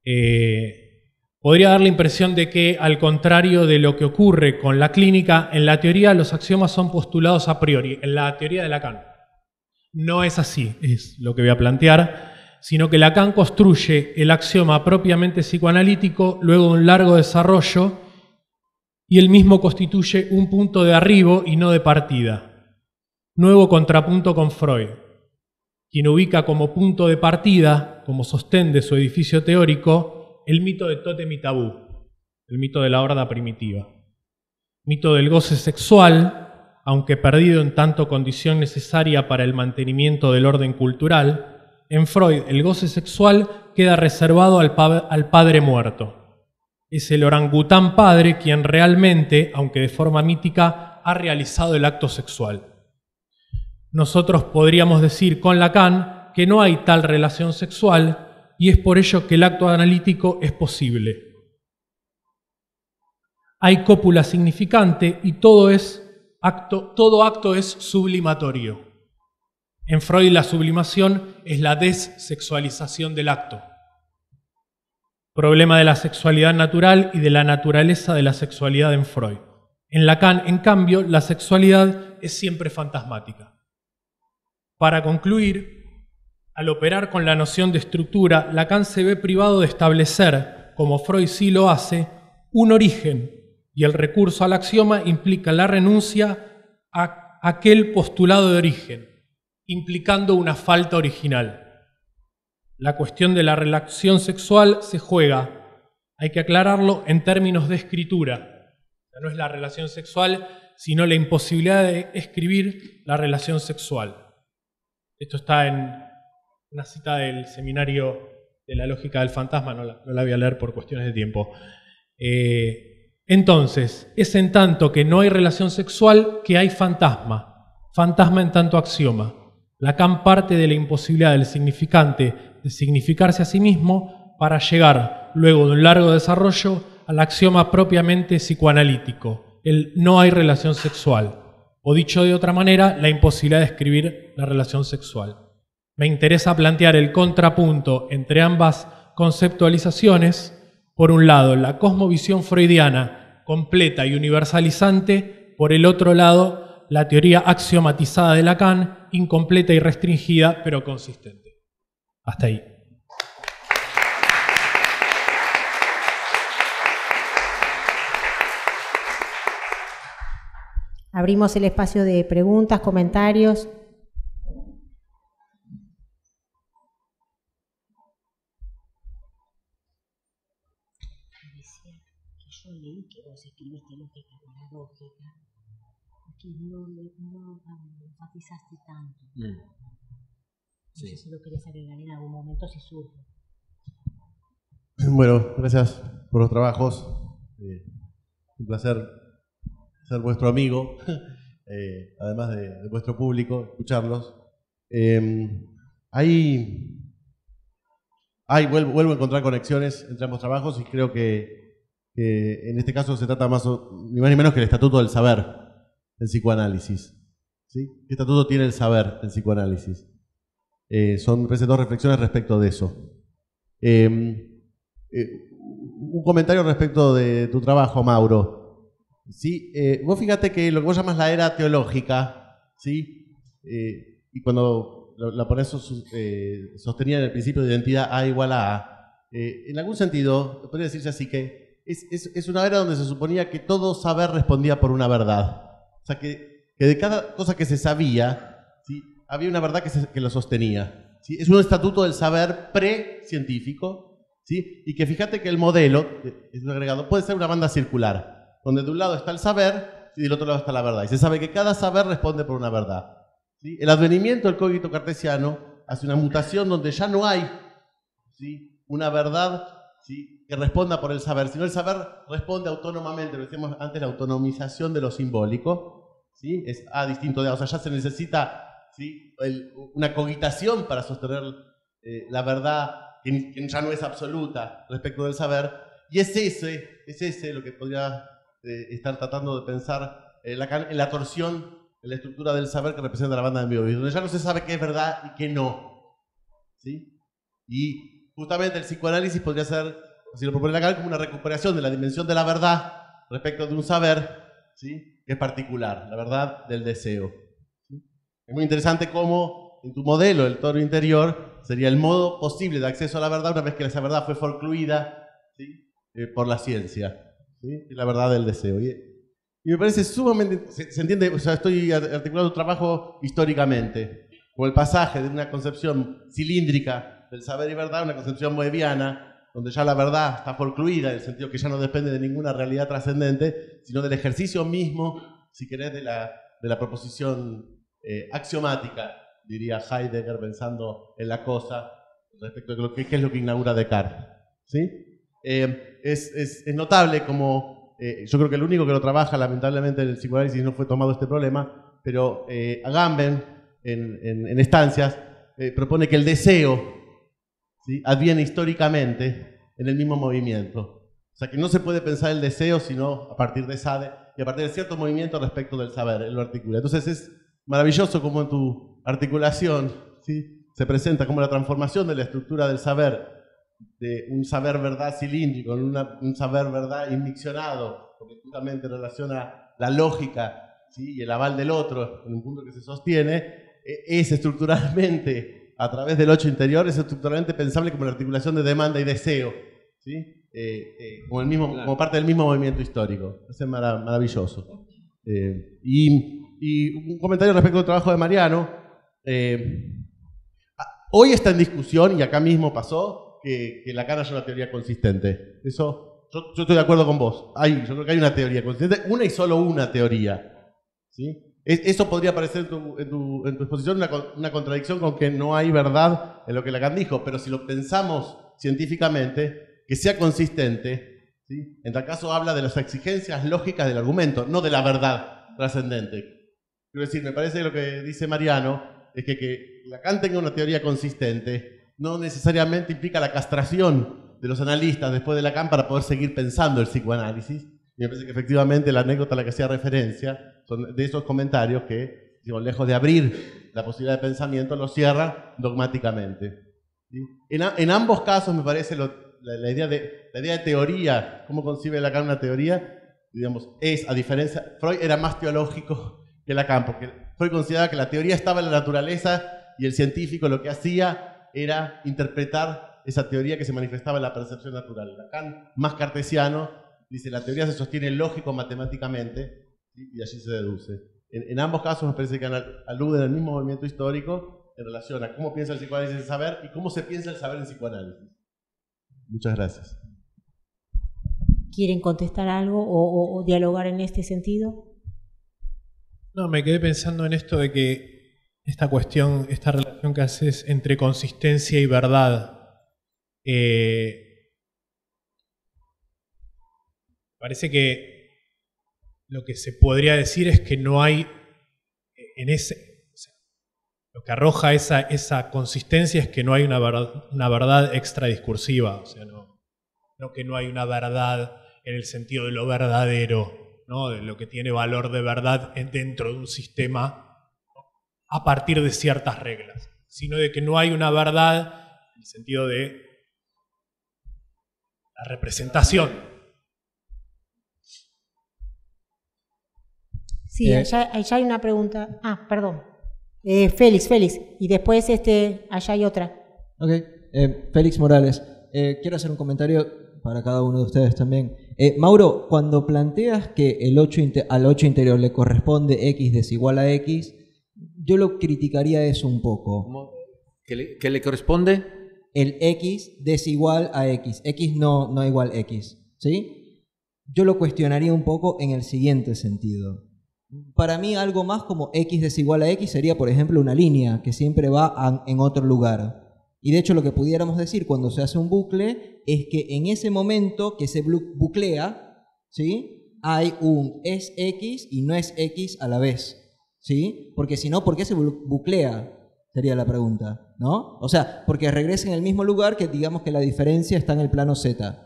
Eh, podría dar la impresión de que, al contrario de lo que ocurre con la clínica, en la teoría los axiomas son postulados a priori, en la teoría de Lacan. No es así, es lo que voy a plantear sino que Lacan construye el axioma propiamente psicoanalítico luego de un largo desarrollo y el mismo constituye un punto de arribo y no de partida. Nuevo contrapunto con Freud, quien ubica como punto de partida, como sostén de su edificio teórico, el mito de Totem y Tabú, el mito de la horda primitiva. Mito del goce sexual, aunque perdido en tanto condición necesaria para el mantenimiento del orden cultural, en Freud el goce sexual queda reservado al, padre muerto. Es el orangután padre quien realmente, aunque de forma mítica, ha realizado el acto sexual. Nosotros podríamos decir con Lacan que no hay tal relación sexual y es por ello que el acto analítico es posible. Hay cópula significante y todo, es acto, todo acto es sublimatorio. En Freud la sublimación es la dessexualización del acto. Problema de la sexualidad natural y de la naturaleza de la sexualidad en Freud. En Lacan, en cambio, la sexualidad es siempre fantasmática. Para concluir, al operar con la noción de estructura, Lacan se ve privado de establecer, como Freud sí lo hace, un origen, y el recurso al axioma implica la renuncia a aquel postulado de origen implicando una falta original. La cuestión de la relación sexual se juega, hay que aclararlo, en términos de escritura. No es la relación sexual, sino la imposibilidad de escribir la relación sexual. Esto está en una cita del seminario de la lógica del fantasma, no la, voy a leer por cuestiones de tiempo. Eh, entonces, es en tanto que no hay relación sexual que hay fantasma, fantasma en tanto axioma. Lacan parte de la imposibilidad del significante de significarse a sí mismo para llegar, luego de un largo desarrollo, al axioma propiamente psicoanalítico, el no hay relación sexual, o dicho de otra manera, la imposibilidad de escribir la relación sexual. Me interesa plantear el contrapunto entre ambas conceptualizaciones, por un lado la cosmovisión freudiana completa y universalizante, por el otro lado la teoría axiomatizada de Lacan, incompleta y restringida, pero consistente. Hasta ahí. Abrimos el espacio de preguntas, comentarios. que y ah, mm. no, no enfatizaste tanto. No sé si lo querías agregar en algún momento, si surge. Bueno, gracias por los trabajos. Eh, un placer ser vuestro amigo, (laughs) eh, además de, vuestro público, escucharlos. Em, ahí hay, vuelvo, vuelvo, a encontrar conexiones entre ambos trabajos y creo que, que en este caso se trata más, ni más ni menos que el estatuto del saber el psicoanálisis. ¿sí? ¿Qué estatuto tiene el saber en psicoanálisis? Eh, son, presento dos reflexiones respecto de eso. Em, eh, un comentario respecto de tu trabajo, Mauro. ¿sí? Eh, vos fíjate que lo que vos llamas la era teológica, ¿sí? y cuando la, ponés sostenía en el principio de identidad A igual a A, en algún sentido, podría decirse así que es una era donde se suponía que todo saber respondía por una verdad. O sea, que, de cada cosa que se sabía, había una verdad que, la lo sostenía. Es un estatuto del saber pre-científico, ¿sí? y que fíjate que el modelo, es un agregado, puede ser una banda circular, donde de un lado está el saber y del otro lado está la verdad. Y se sabe que cada saber responde por una verdad. El advenimiento del código cartesiano hace una mutación donde ya no hay una verdad ¿sí? que responda por el saber, sino el saber responde autónomamente, lo decíamos antes, la autonomización de lo simbólico, ¿sí? es A distinto de A, o sea, ya se necesita ¿sí? una cogitación para sostener eh, la verdad que, ya no es absoluta respecto del saber, y es ese, es ese lo que podría eh, estar tratando de pensar en la, torsión, en la estructura del saber que representa la banda de Miovis, donde ya no se sabe qué es verdad y qué no. ¿sí? Y justamente el psicoanálisis podría ser si lo propone Lacan, como una recuperación de la dimensión de la verdad respecto de un saber ¿sí? que es particular, la verdad del deseo. Es muy interesante cómo en tu modelo el toro interior sería el modo posible de acceso a la verdad una vez que esa verdad fue forcluida ¿sí? Eh, por la ciencia, ¿sí? la verdad del deseo. Y, me parece sumamente, se, entiende, o sea, estoy articulando un trabajo históricamente, con el pasaje de una concepción cilíndrica del saber y verdad a una concepción boheviana, donde ya la verdad está concluida, en el sentido que ya no depende de ninguna realidad trascendente, sino del ejercicio mismo, si querés, de la, proposición eh, axiomática, diría Heidegger pensando en la cosa respecto a lo que, es lo que inaugura Descartes. ¿sí? Eh, es, notable como, eh, yo creo que el único que lo trabaja lamentablemente en el psicoanálisis no fue tomado este problema, pero Agamben en, en estancias propone que el deseo adviene históricamente en el mismo movimiento. O sea que no se puede pensar el deseo sino a partir de Sade y a partir de cierto movimiento respecto del saber, él lo articula. Entonces es maravilloso como en tu articulación se presenta como la transformación de la estructura del saber, de un saber verdad cilíndrico, en un saber verdad inviccionado, porque justamente relaciona la lógica y el aval del otro en un punto que se sostiene, e-, es estructuralmente a través del Ocho interior es estructuralmente pensable como la articulación de demanda y deseo, eh, eh, como, el mismo, como parte del mismo movimiento histórico. Eso es maravilloso. Eh, y, un comentario respecto al trabajo de Mariano. hoy está en discusión, y acá mismo pasó, que, la cara es una teoría consistente. Eso, yo, estoy de acuerdo con vos. Hay, yo creo que hay una teoría consistente, una y solo una teoría. ¿sí? Eso podría parecer en tu, exposición una, contradicción con que no hay verdad en lo que Lacan dijo, pero si lo pensamos científicamente, que sea consistente, en tal caso habla de las exigencias lógicas del argumento, no de la verdad trascendente. Quiero decir, me parece que lo que dice Mariano es que, que Lacan tenga una teoría consistente no necesariamente implica la castración de los analistas después de Lacan para poder seguir pensando el psicoanálisis, me parece que efectivamente la anécdota a la que hacía referencia son de esos comentarios que, digo, lejos de abrir la posibilidad de pensamiento, lo cierra dogmáticamente. En, ambos casos me parece la, idea de, la idea de teoría, cómo concibe Lacan una teoría, digamos, es, a diferencia, Freud era más teológico que Lacan, porque Freud consideraba que la teoría estaba en la naturaleza y el científico lo que hacía era interpretar esa teoría que se manifestaba en la percepción natural. Lacan, más cartesiano, Dice, la teoría se sostiene lógico-matemáticamente y allí se deduce. En, ambos casos nos parece que aluden al mismo movimiento histórico en relación a cómo piensa el psicoanálisis el saber y cómo se piensa el saber en psicoanálisis. Muchas gracias. ¿Quieren contestar algo o, dialogar en este sentido? No, me quedé pensando en esto de que esta cuestión, esta relación que haces entre consistencia y verdad, eh, parece que lo que se podría decir es que no hay en ese... lo que arroja esa, consistencia es que no hay una, verdad, una verdad extradiscursiva, o sea, no, que no hay una verdad en el sentido de lo verdadero, ¿no? de lo que tiene valor de verdad dentro de un sistema a partir de ciertas reglas, sino de que no hay una verdad en el sentido de la representación, Sí, eh, allá, hay una pregunta. Ah, perdón. Eh, Félix, Félix. Y después este, allá hay otra. Ok. Eh, Félix Morales. quiero hacer un comentario para cada uno de ustedes también. Mauro, cuando planteas que el 8 al 8 interior le corresponde x desigual a x, yo lo criticaría eso un poco. ¿Qué le, corresponde? El x desigual a x. X no, no igual a x. ¿Sí? Yo lo cuestionaría un poco en el siguiente sentido. Para mí algo más como x desigual a x sería, por ejemplo, una línea que siempre va en otro lugar. Y de hecho lo que pudiéramos decir cuando se hace un bucle es que en ese momento que se buclea, ¿sí? Hay un es x y no es x a la vez, ¿sí? Porque si no, ¿por qué se buclea? Sería la pregunta, ¿no? O sea, porque regresa en el mismo lugar que digamos que la diferencia está en el plano z.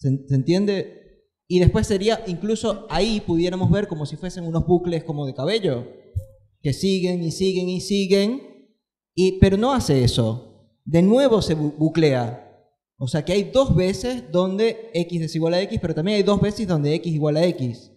¿se entiende y después sería, incluso ahí pudiéramos ver como si fuesen unos bucles como de cabello, que siguen y siguen y siguen, y, pero no hace eso. De nuevo se buclea. O sea que hay dos veces donde x desigual a x, pero también hay dos veces donde x igual a x.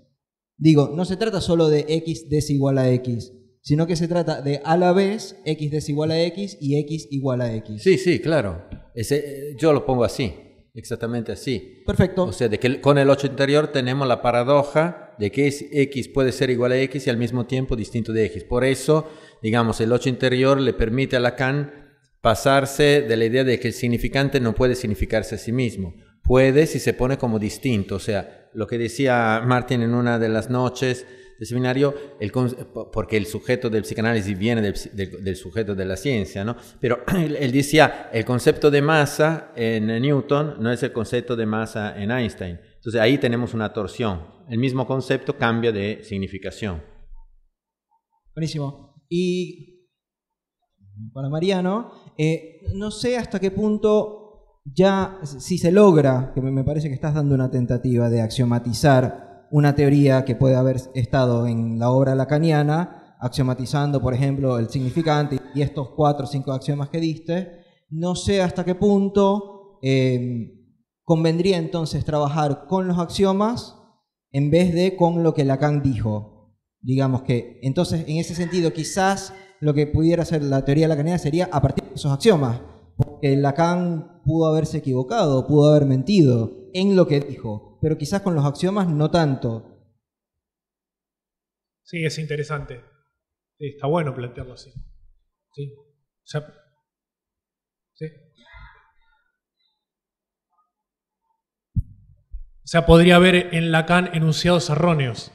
Digo, no se trata solo de x desigual a x, sino que se trata de a la vez x desigual a x y x igual a x. Sí, sí, claro. Ese, yo lo pongo así. Exactamente así. Perfecto. O sea, de que con el 8 interior tenemos la paradoja de que x puede ser igual a x y al mismo tiempo distinto de x. Por eso, digamos, el 8 interior le permite a Lacan pasarse de la idea de que el significante no puede significarse a sí mismo. Puede si se pone como distinto. O sea, lo que decía Martin en una de las noches, seminario, porque el sujeto del psicanálisis viene del, sujeto de la ciencia, ¿no? Pero (clears throat) él, decía, el concepto de masa en Newton no es el concepto de masa en Einstein. Entonces ahí tenemos una torsión. El mismo concepto cambia de significación. Buenísimo. Y para Mariano, eh, no sé hasta qué punto ya si se logra, que me parece que estás dando una tentativa de axiomatizar una teoría que puede haber estado en la obra lacaniana, axiomatizando, por ejemplo, el significante y estos cuatro o cinco axiomas que diste. No sé hasta qué punto em, convendría entonces trabajar con los axiomas en vez de con lo que Lacan dijo. Digamos que, entonces, en ese sentido, quizás lo que pudiera ser la teoría lacaniana sería a partir de esos axiomas, porque Lacan pudo haberse equivocado, pudo haber mentido en lo que dijo, pero quizás con los axiomas no tanto. Sí, es interesante. Está bueno plantearlo así. Sí. O sea, podría haber en Lacan enunciados erróneos.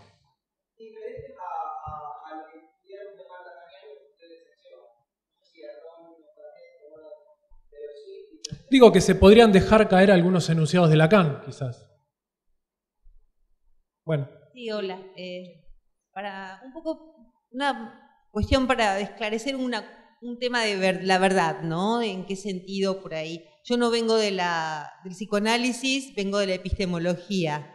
Digo que se podrían dejar caer algunos enunciados de Lacan, quizás. Bueno. Sí, hola. Eh, para un poco, una cuestión para esclarecer una, un tema de la verdad, ¿no? ¿En qué sentido por ahí? Yo no vengo de la, del psicoanálisis, vengo de la epistemología.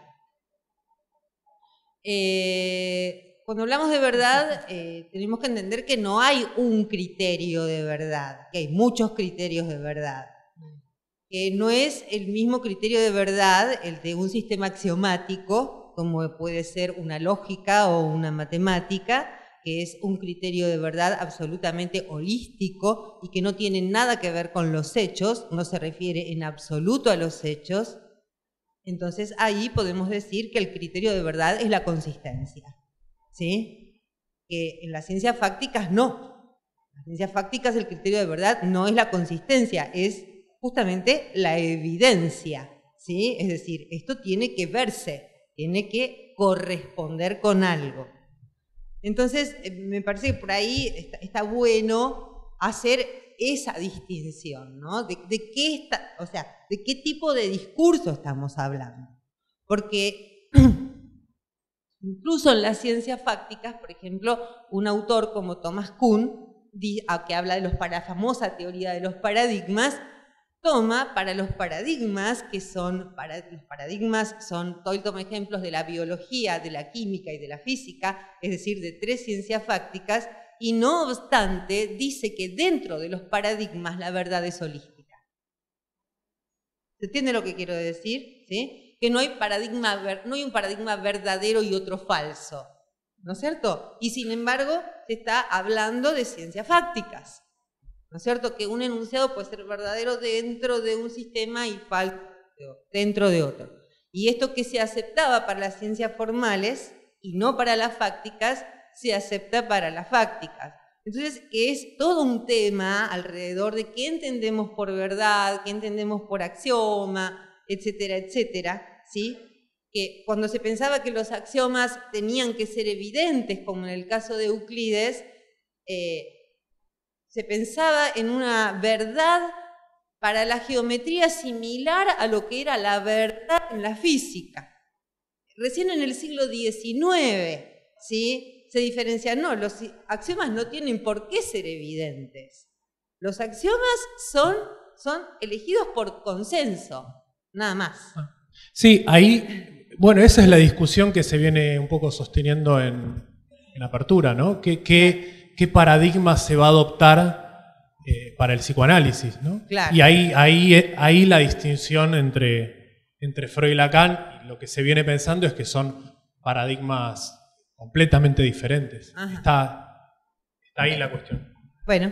Eh, cuando hablamos de verdad, eh, tenemos que entender que no hay un criterio de verdad, que hay muchos criterios de verdad. Que no es el mismo criterio de verdad el de un sistema axiomático como puede ser una lógica o una matemática, que es un criterio de verdad absolutamente holístico y que no tiene nada que ver con los hechos, no se refiere en absoluto a los hechos, entonces ahí podemos decir que el criterio de verdad es la consistencia. ¿Sí? Que en las ciencias fácticas no. En las ciencias fácticas el criterio de verdad no es la consistencia, es justamente la evidencia. ¿Sí? Es decir, esto tiene que verse tiene que corresponder con algo. Entonces, eh, me parece que por ahí está, bueno hacer esa distinción, ¿no? De, qué o sea, de qué tipo de discurso estamos hablando. Porque (clears throat) incluso en las ciencias fácticas, por ejemplo, un autor como Thomas Kuhn, que habla de los famosa teoría de los paradigmas, toma para los paradigmas, que son, para, los paradigmas son, toma ejemplos de la biología, de la química y de la física, es decir, de tres ciencias fácticas, y no obstante dice que dentro de los paradigmas la verdad es holística. ¿Se entiende lo que quiero decir? ¿Sí? Que no hay, paradigma, no hay un paradigma verdadero y otro falso, ¿no es cierto? Y sin embargo se está hablando de ciencias fácticas. ¿No es cierto? Que un enunciado puede ser verdadero dentro de un sistema y falso dentro de otro. Y esto que se aceptaba para las ciencias formales y no para las fácticas, se acepta para las fácticas. Entonces, que es todo un tema alrededor de qué entendemos por verdad, qué entendemos por axioma, etcétera, etcétera, ¿sí? Que cuando se pensaba que los axiomas tenían que ser evidentes, como en el caso de Euclides, eh, se pensaba en una verdad para la geometría similar a lo que era la verdad en la física. Recién en el siglo XIX ¿sí? se diferencian, no, los axiomas no tienen por qué ser evidentes. Los axiomas son, son elegidos por consenso, nada más. Ah. Sí, ahí, bueno, esa es la discusión que se viene un poco sosteniendo en, en apertura, ¿no? qué paradigma se va a adoptar eh, para el psicoanálisis. Y ahí, ahí, ahí la distinción entre, entre Freud y Lacan, lo que se viene pensando es que son paradigmas completamente diferentes. Está, ahí la cuestión. Bueno,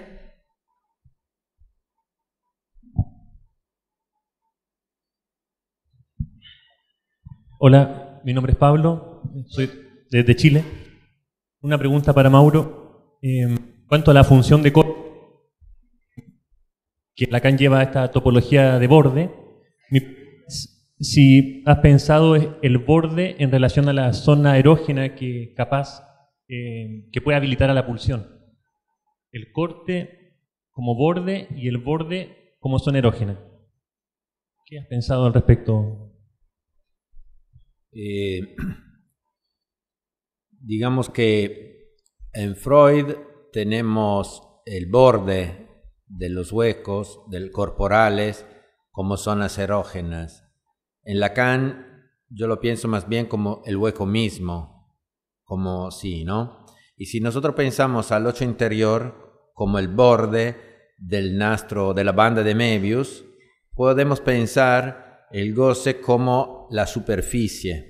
Hola, mi nombre es Pablo, soy desde Chile. Una pregunta para Mauro en cuanto a la función de corte que Lacan lleva esta topología de borde, si has pensado el borde en relación a la zona erógena que capaz eh, que puede habilitar a la pulsión. El corte como borde y el borde como zona erógena. ¿Qué has pensado al respecto? Eh, digamos que en Freud tenemos el borde de los huecos del corporales como zonas erógenas. En Lacan yo lo pienso más bien como el hueco mismo, como sí, ¿no? Y si nosotros pensamos al ocho interior como el borde del nastro de la banda de Mebius, podemos pensar el goce como la superficie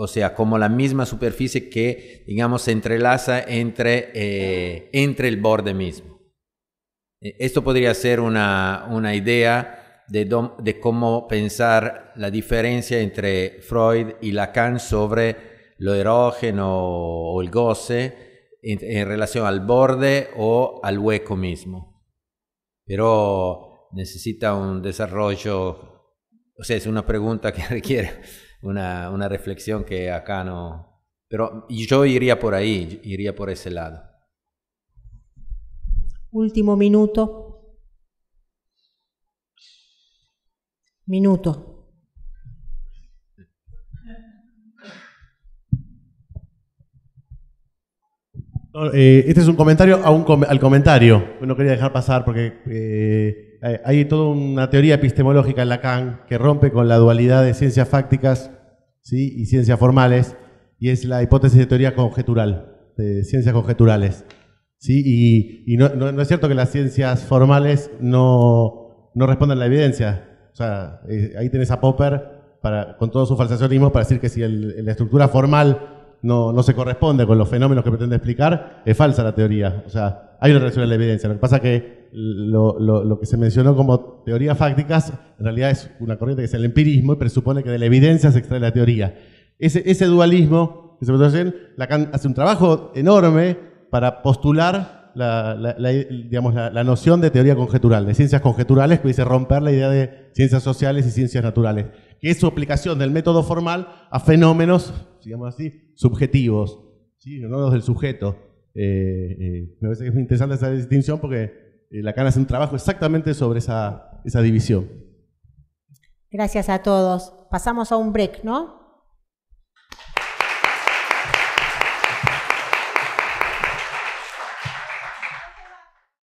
o sea, como la misma superficie que, digamos, se entrelaza entre, eh, entre el borde mismo. Eh, esto podría ser una, idea de, cómo pensar la diferencia entre Freud y Lacan sobre lo erógeno o el goce en relación al borde o al hueco mismo. Pero necesita un desarrollo, o sea, es una pregunta que (laughs) requiere una, reflexión que acá no... Pero yo iría por ahí, iría por ese lado. Último minuto. Minuto. Eh, este es un comentario a un al comentario. No quería dejar pasar porque eh, eh, hay toda una teoría epistemológica en Lacan que rompe con la dualidad de ciencias fácticas ¿sí? y ciencias formales, y es la hipótesis de teoría conjetural, de ciencias conjeturales. Y, no, es cierto que las ciencias formales no, respondan a la evidencia. O sea, eh, ahí tenés a Popper con todo su falsacionismo para decir que si la estructura formal no, no se corresponde con los fenómenos que pretende explicar, es falsa la teoría. O sea, hay una relación de la evidencia. Lo que pasa es que lo, que se mencionó como teorías fácticas, en realidad es una corriente que es el empirismo y presupone que de la evidencia se extrae la teoría. Ese, dualismo que se hace un trabajo enorme para postular la, la, noción de teoría conjetural, de ciencias conjeturales, que dice romper la idea de ciencias sociales y ciencias naturales, que es su aplicación del método formal a fenómenos digamos así, subjetivos, ¿sí? los del sujeto. Eh, eh, me parece que es muy interesante esa distinción porque eh, la Lacan hace un trabajo exactamente sobre esa división. Gracias a todos. Pasamos a un break, ¿no?